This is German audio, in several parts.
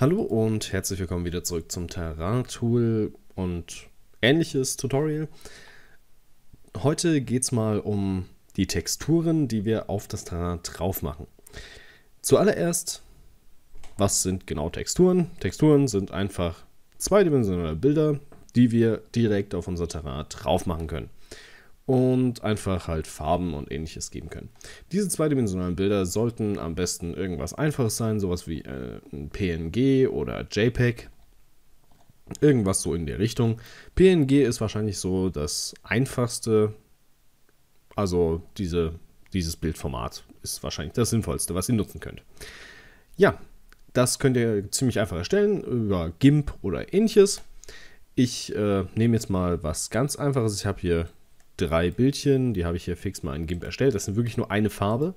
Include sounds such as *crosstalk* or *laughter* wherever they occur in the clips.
Hallo und herzlich willkommen wieder zurück zum Terrain-Tool und ähnliches Tutorial. Heute geht es mal um die Texturen, die wir auf das Terrain drauf machen. Zuallererst, was sind genau Texturen? Texturen sind einfach zweidimensionale Bilder, die wir direkt auf unser Terrain drauf machen können und einfach halt Farben und ähnliches geben können. Diese zweidimensionalen Bilder sollten am besten irgendwas Einfaches sein, sowas wie äh, ein PNG oder JPEG. Irgendwas so in der Richtung. PNG ist wahrscheinlich so das einfachste, also diese, dieses Bildformat ist wahrscheinlich das sinnvollste, was ihr nutzen könnt. Ja, das könnt ihr ziemlich einfach erstellen über GIMP oder ähnliches. Ich äh, nehme jetzt mal was ganz einfaches. Ich habe hier drei Bildchen. Die habe ich hier fix mal in GIMP erstellt. Das sind wirklich nur eine Farbe.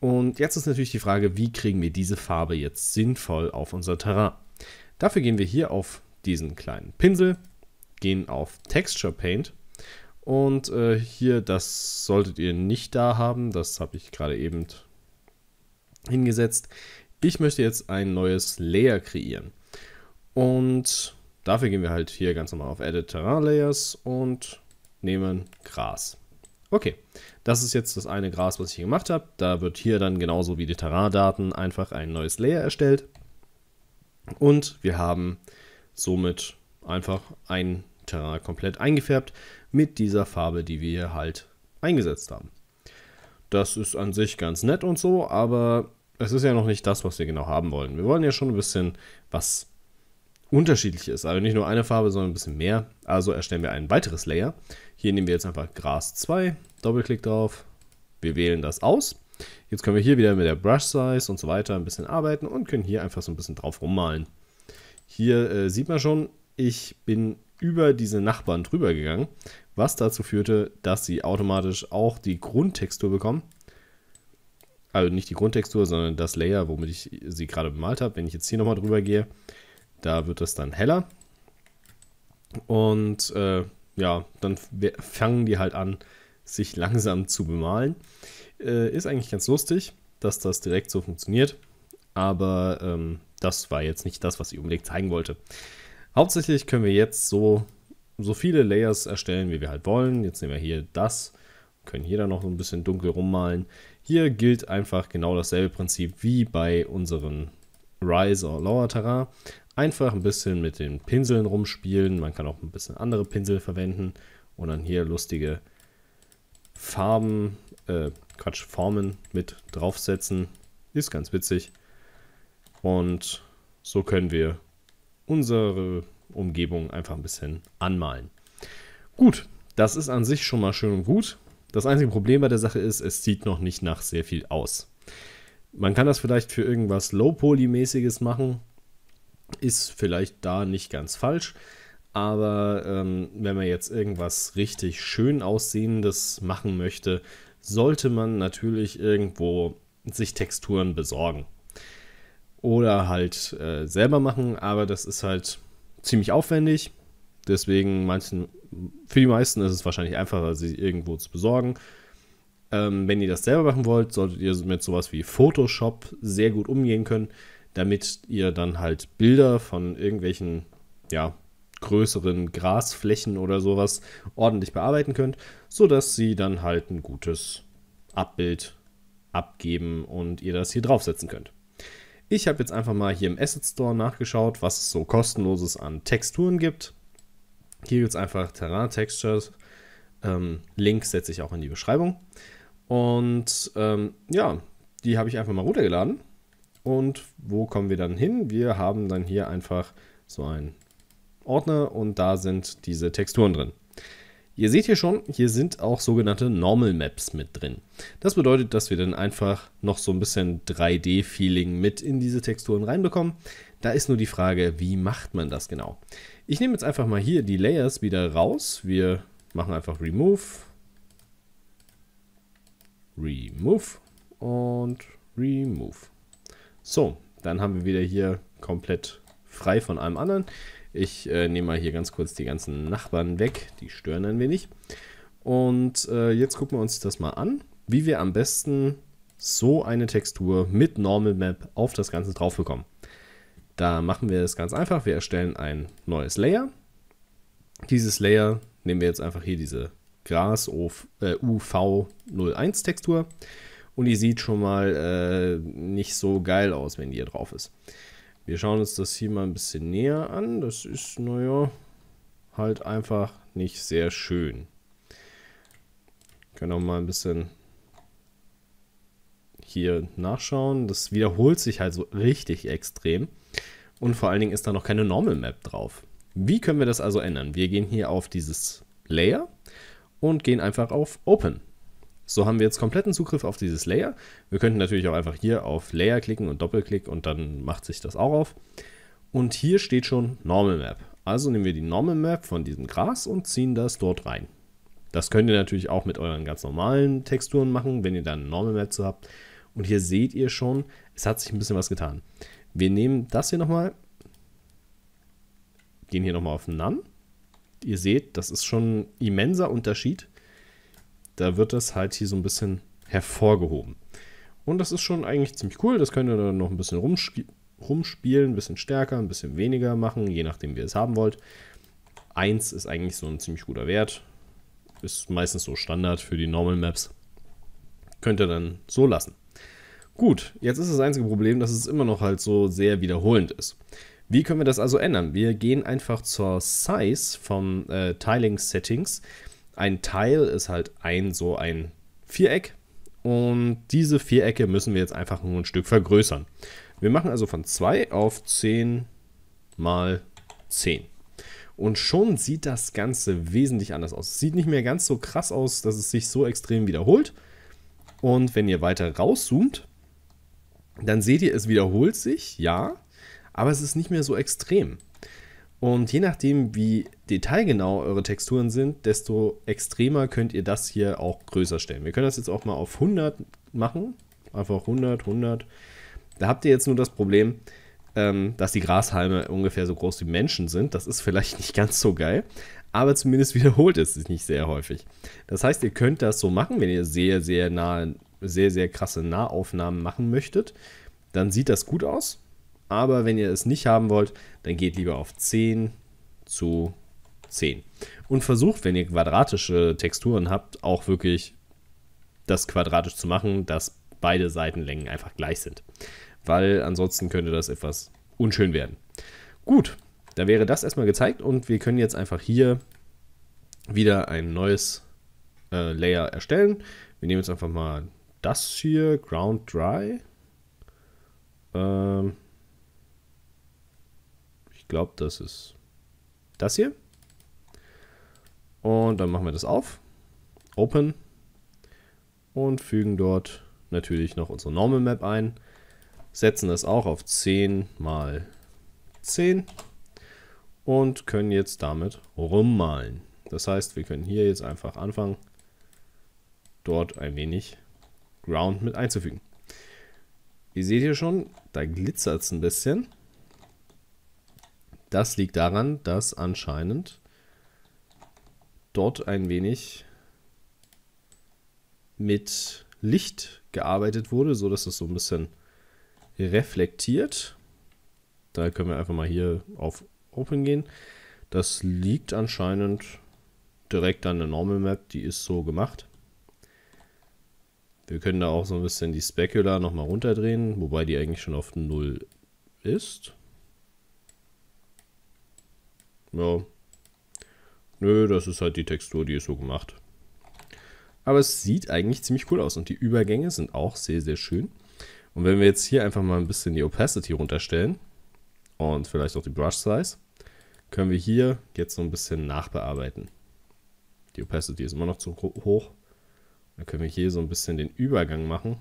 Und jetzt ist natürlich die Frage, wie kriegen wir diese Farbe jetzt sinnvoll auf unser Terrain? Dafür gehen wir hier auf diesen kleinen Pinsel, gehen auf Texture Paint und äh, hier, das solltet ihr nicht da haben, das habe ich gerade eben hingesetzt. Ich möchte jetzt ein neues Layer kreieren und dafür gehen wir halt hier ganz normal auf Edit Terrain Layers und nehmen Gras. Okay, das ist jetzt das eine Gras, was ich hier gemacht habe. Da wird hier dann genauso wie die Terrain-Daten einfach ein neues Layer erstellt. Und wir haben somit einfach ein Terrain komplett eingefärbt mit dieser Farbe, die wir halt eingesetzt haben. Das ist an sich ganz nett und so, aber es ist ja noch nicht das, was wir genau haben wollen. Wir wollen ja schon ein bisschen was unterschiedlich ist. Also nicht nur eine Farbe, sondern ein bisschen mehr. Also erstellen wir ein weiteres Layer. Hier nehmen wir jetzt einfach Gras 2, Doppelklick drauf. Wir wählen das aus. Jetzt können wir hier wieder mit der Brush Size und so weiter ein bisschen arbeiten und können hier einfach so ein bisschen drauf rummalen. Hier äh, sieht man schon, ich bin über diese Nachbarn drüber gegangen, was dazu führte, dass sie automatisch auch die Grundtextur bekommen. Also nicht die Grundtextur, sondern das Layer, womit ich sie gerade bemalt habe. Wenn ich jetzt hier nochmal drüber gehe, da wird es dann heller. Und äh, ja, dann fangen die halt an, sich langsam zu bemalen. Äh, ist eigentlich ganz lustig, dass das direkt so funktioniert. Aber ähm, das war jetzt nicht das, was ich unbedingt zeigen wollte. Hauptsächlich können wir jetzt so, so viele Layers erstellen, wie wir halt wollen. Jetzt nehmen wir hier das, können hier dann noch so ein bisschen dunkel rummalen. Hier gilt einfach genau dasselbe Prinzip wie bei unseren Rise oder Lower Terrain. Einfach ein bisschen mit den Pinseln rumspielen. Man kann auch ein bisschen andere Pinsel verwenden und dann hier lustige Farben, äh, Quatsch, Formen mit draufsetzen. Ist ganz witzig. Und so können wir unsere Umgebung einfach ein bisschen anmalen. Gut, das ist an sich schon mal schön und gut. Das einzige Problem bei der Sache ist, es sieht noch nicht nach sehr viel aus. Man kann das vielleicht für irgendwas Low-Poly-mäßiges machen, ist vielleicht da nicht ganz falsch, aber ähm, wenn man jetzt irgendwas richtig schön aussehendes machen möchte, sollte man natürlich irgendwo sich Texturen besorgen. Oder halt äh, selber machen, aber das ist halt ziemlich aufwendig. Deswegen manchen, für die meisten ist es wahrscheinlich einfacher, sie irgendwo zu besorgen. Ähm, wenn ihr das selber machen wollt, solltet ihr mit sowas wie Photoshop sehr gut umgehen können damit ihr dann halt Bilder von irgendwelchen, ja, größeren Grasflächen oder sowas ordentlich bearbeiten könnt, sodass sie dann halt ein gutes Abbild abgeben und ihr das hier draufsetzen könnt. Ich habe jetzt einfach mal hier im Asset Store nachgeschaut, was es so kostenloses an Texturen gibt. Hier gibt es einfach Terrain Textures. Ähm, Link setze ich auch in die Beschreibung. Und ähm, ja, die habe ich einfach mal runtergeladen und wo kommen wir dann hin? Wir haben dann hier einfach so einen Ordner und da sind diese Texturen drin. Ihr seht hier schon, hier sind auch sogenannte Normal Maps mit drin. Das bedeutet, dass wir dann einfach noch so ein bisschen 3D-Feeling mit in diese Texturen reinbekommen. Da ist nur die Frage, wie macht man das genau? Ich nehme jetzt einfach mal hier die Layers wieder raus. Wir machen einfach Remove, Remove und Remove. So, dann haben wir wieder hier komplett frei von allem anderen. Ich äh, nehme mal hier ganz kurz die ganzen Nachbarn weg, die stören ein wenig. Und äh, jetzt gucken wir uns das mal an, wie wir am besten so eine Textur mit Normal Map auf das Ganze drauf bekommen. Da machen wir es ganz einfach. Wir erstellen ein neues Layer. Dieses Layer nehmen wir jetzt einfach hier diese Gras äh, UV01 Textur und die sieht schon mal äh, nicht so geil aus, wenn die hier drauf ist. Wir schauen uns das hier mal ein bisschen näher an. Das ist, naja, halt einfach nicht sehr schön. können auch mal ein bisschen hier nachschauen. Das wiederholt sich halt so richtig extrem. Und vor allen Dingen ist da noch keine Normal Map drauf. Wie können wir das also ändern? Wir gehen hier auf dieses Layer und gehen einfach auf Open. So haben wir jetzt kompletten Zugriff auf dieses Layer. Wir könnten natürlich auch einfach hier auf Layer klicken und Doppelklick und dann macht sich das auch auf. Und hier steht schon Normal Map. Also nehmen wir die Normal Map von diesem Gras und ziehen das dort rein. Das könnt ihr natürlich auch mit euren ganz normalen Texturen machen, wenn ihr dann eine Normal Map zu habt. Und hier seht ihr schon, es hat sich ein bisschen was getan. Wir nehmen das hier nochmal, gehen hier nochmal auf None. Ihr seht, das ist schon ein immenser Unterschied da wird das halt hier so ein bisschen hervorgehoben. Und das ist schon eigentlich ziemlich cool. Das könnt ihr dann noch ein bisschen rumspie rumspielen, ein bisschen stärker, ein bisschen weniger machen, je nachdem, wie ihr es haben wollt. 1 ist eigentlich so ein ziemlich guter Wert. Ist meistens so Standard für die Normal Maps. Könnt ihr dann so lassen. Gut, jetzt ist das einzige Problem, dass es immer noch halt so sehr wiederholend ist. Wie können wir das also ändern? Wir gehen einfach zur Size vom äh, Tiling Settings ein Teil ist halt ein so ein Viereck und diese Vierecke müssen wir jetzt einfach nur ein Stück vergrößern. Wir machen also von 2 auf 10 mal 10. Und schon sieht das Ganze wesentlich anders aus. sieht nicht mehr ganz so krass aus, dass es sich so extrem wiederholt. Und wenn ihr weiter rauszoomt, dann seht ihr, es wiederholt sich, ja, aber es ist nicht mehr so extrem. Und je nachdem, wie detailgenau eure Texturen sind, desto extremer könnt ihr das hier auch größer stellen. Wir können das jetzt auch mal auf 100 machen. Einfach 100, 100. Da habt ihr jetzt nur das Problem, ähm, dass die Grashalme ungefähr so groß wie Menschen sind. Das ist vielleicht nicht ganz so geil, aber zumindest *laughs* wiederholt es sich nicht sehr häufig. Das heißt, ihr könnt das so machen, wenn ihr sehr, sehr nahe, sehr, sehr krasse Nahaufnahmen machen möchtet. Dann sieht das gut aus. Aber wenn ihr es nicht haben wollt, dann geht lieber auf 10 zu 10. Und versucht, wenn ihr quadratische Texturen habt, auch wirklich das quadratisch zu machen, dass beide Seitenlängen einfach gleich sind. Weil ansonsten könnte das etwas unschön werden. Gut, da wäre das erstmal gezeigt und wir können jetzt einfach hier wieder ein neues äh, Layer erstellen. Wir nehmen jetzt einfach mal das hier, Ground Dry. Ähm, glaube, das ist das hier. Und dann machen wir das auf. Open. Und fügen dort natürlich noch unsere Normal Map ein. Setzen das auch auf 10 mal 10. Und können jetzt damit rummalen. Das heißt, wir können hier jetzt einfach anfangen, dort ein wenig Ground mit einzufügen. Ihr seht hier schon, da glitzert es ein bisschen. Das liegt daran, dass anscheinend dort ein wenig mit Licht gearbeitet wurde, so dass es so ein bisschen reflektiert. Da können wir einfach mal hier auf Open gehen. Das liegt anscheinend direkt an der Normal Map, die ist so gemacht. Wir können da auch so ein bisschen die Specular nochmal runterdrehen, wobei die eigentlich schon auf 0 ist. Ja. Nö, das ist halt die Textur, die ist so gemacht. Aber es sieht eigentlich ziemlich cool aus und die Übergänge sind auch sehr, sehr schön. Und wenn wir jetzt hier einfach mal ein bisschen die Opacity runterstellen und vielleicht auch die Brush Size, können wir hier jetzt so ein bisschen nachbearbeiten. Die Opacity ist immer noch zu hoch. Dann können wir hier so ein bisschen den Übergang machen,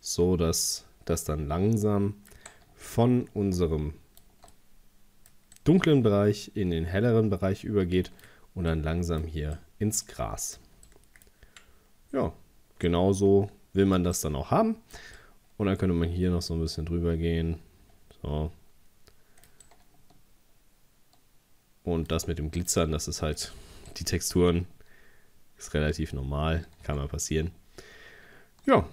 so dass das dann langsam von unserem dunklen Bereich in den helleren Bereich übergeht und dann langsam hier ins Gras. Ja, genau so will man das dann auch haben. Und dann könnte man hier noch so ein bisschen drüber gehen. So. Und das mit dem Glitzern, das ist halt die Texturen, ist relativ normal, kann mal passieren. Ja,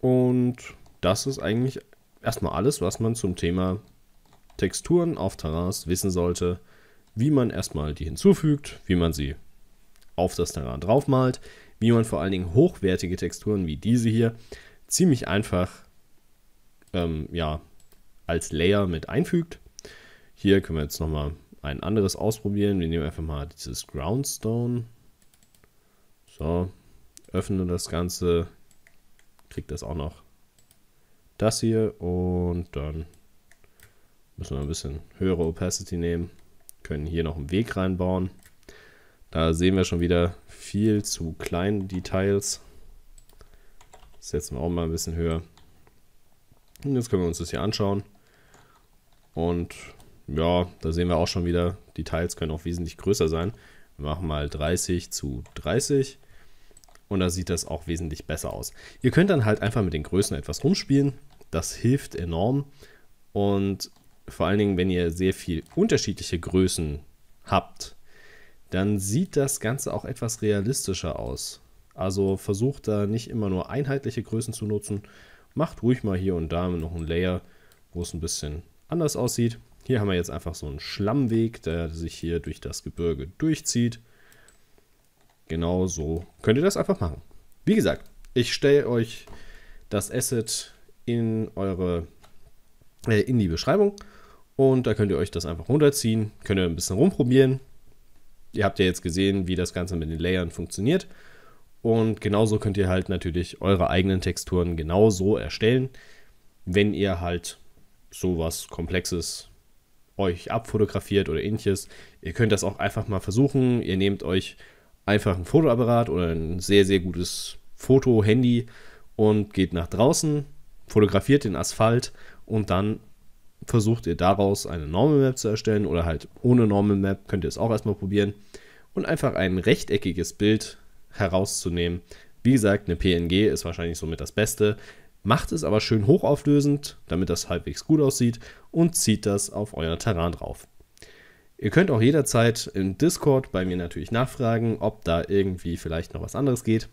und das ist eigentlich erstmal alles, was man zum Thema Texturen auf Terrains wissen sollte, wie man erstmal die hinzufügt, wie man sie auf das Terrain draufmalt, wie man vor allen Dingen hochwertige Texturen wie diese hier ziemlich einfach ähm, ja, als Layer mit einfügt. Hier können wir jetzt nochmal ein anderes ausprobieren. Wir nehmen einfach mal dieses Groundstone. So, öffnen das Ganze, kriegt das auch noch das hier und dann Müssen wir ein bisschen höhere Opacity nehmen. Können hier noch einen Weg reinbauen. Da sehen wir schon wieder viel zu klein Details. Setzen wir auch mal ein bisschen höher. Und jetzt können wir uns das hier anschauen. Und ja, da sehen wir auch schon wieder, die Teils können auch wesentlich größer sein. Wir machen mal 30 zu 30 und da sieht das auch wesentlich besser aus. Ihr könnt dann halt einfach mit den Größen etwas rumspielen, das hilft enorm und vor allen Dingen, wenn ihr sehr viel unterschiedliche Größen habt, dann sieht das Ganze auch etwas realistischer aus. Also versucht da nicht immer nur einheitliche Größen zu nutzen. Macht ruhig mal hier und da noch ein Layer, wo es ein bisschen anders aussieht. Hier haben wir jetzt einfach so einen Schlammweg, der sich hier durch das Gebirge durchzieht. Genau so könnt ihr das einfach machen. Wie gesagt, ich stelle euch das Asset in eure äh, in die Beschreibung. Und da könnt ihr euch das einfach runterziehen, könnt ihr ein bisschen rumprobieren. Ihr habt ja jetzt gesehen, wie das Ganze mit den Layern funktioniert. Und genauso könnt ihr halt natürlich eure eigenen Texturen genauso erstellen, wenn ihr halt sowas Komplexes euch abfotografiert oder ähnliches. Ihr könnt das auch einfach mal versuchen. Ihr nehmt euch einfach ein Fotoapparat oder ein sehr, sehr gutes Foto-Handy und geht nach draußen, fotografiert den Asphalt und dann versucht ihr daraus eine Normal Map zu erstellen oder halt ohne Normal Map könnt ihr es auch erstmal probieren und einfach ein rechteckiges Bild herauszunehmen. Wie gesagt, eine PNG ist wahrscheinlich somit das Beste. Macht es aber schön hochauflösend, damit das halbwegs gut aussieht und zieht das auf euer Terrain drauf. Ihr könnt auch jederzeit im Discord bei mir natürlich nachfragen, ob da irgendwie vielleicht noch was anderes geht.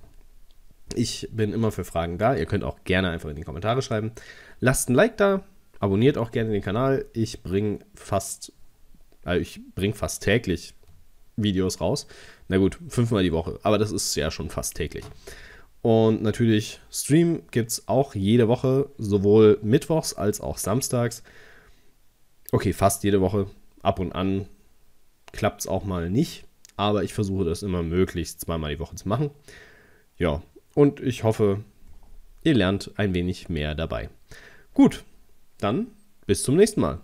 Ich bin immer für Fragen da. Ihr könnt auch gerne einfach in die Kommentare schreiben. Lasst ein Like da, abonniert auch gerne den Kanal. Ich bringe fast, also ich bringe fast täglich Videos raus. Na gut, fünfmal die Woche, aber das ist ja schon fast täglich. Und natürlich Stream gibt es auch jede Woche, sowohl mittwochs als auch samstags. Okay, fast jede Woche. Ab und an klappt es auch mal nicht, aber ich versuche das immer möglichst zweimal die Woche zu machen. Ja, und ich hoffe, ihr lernt ein wenig mehr dabei. Gut, dann bis zum nächsten Mal.